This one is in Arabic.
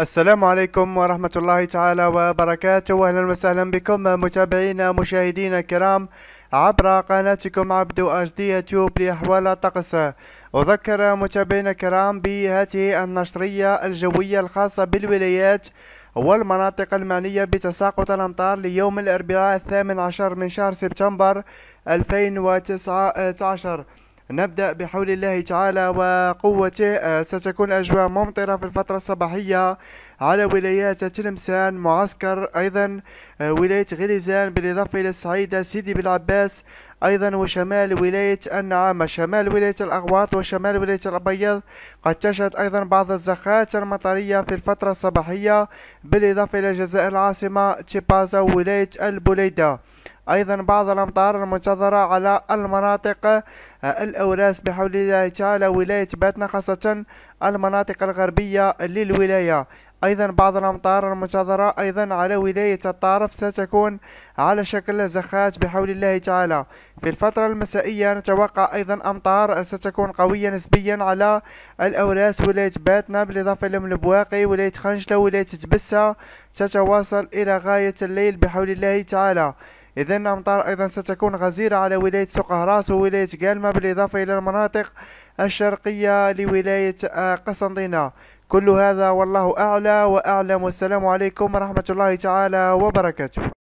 السلام عليكم ورحمة الله تعالى وبركاته أهلا وسهلا بكم متابعينا مشاهدينا الكرام عبر قناتكم عبدو اش دي يوتيوب لأحوال الطقس أذكر متابعينا الكرام بهذه النشرية الجوية الخاصة بالولايات والمناطق المعنية بتساقط الأمطار ليوم الأربعاء الثامن عشر من شهر سبتمبر 2019 نبدأ بحول الله تعالى وقوته آه، ستكون أجواء ممطرة في الفترة الصباحية على ولايات تلمسان معسكر أيضا آه، ولاية غليزان بالإضافة إلى السعيدة سيدي بالعباس أيضا وشمال ولاية النعامة شمال ولاية الأغواط وشمال ولاية الأبيض قد تشهد أيضا بعض الزخات المطرية في الفترة الصباحية بالإضافة إلى جزائر العاصمة تيبازا ولاية البوليدة أيضا بعض الأمطار المنتظرة على المناطق آه، الأوراس بحول الله تعالى ولاية باتنا خاصة المناطق الغربية للولاية أيضا بعض الأمطار المنتظرة أيضا على ولاية الطارف ستكون على شكل زخات بحول الله تعالى في الفترة المسائية نتوقع أيضا أمطار ستكون قوية نسبيا على الأوراس ولاية باتنا بالإضافة إلى ملبواقي ولاية خنشلة ولاية تبسة تتواصل إلى غاية الليل بحول الله تعالى إذا الأمطار أيضا ستكون غزيرة على ولاية سقهراس وولاية قالمة بالإضافة إلى المناطق الشرقية لولاية قسنطينة كل هذا والله أعلى وأعلم والسلام عليكم ورحمة الله تعالى وبركاته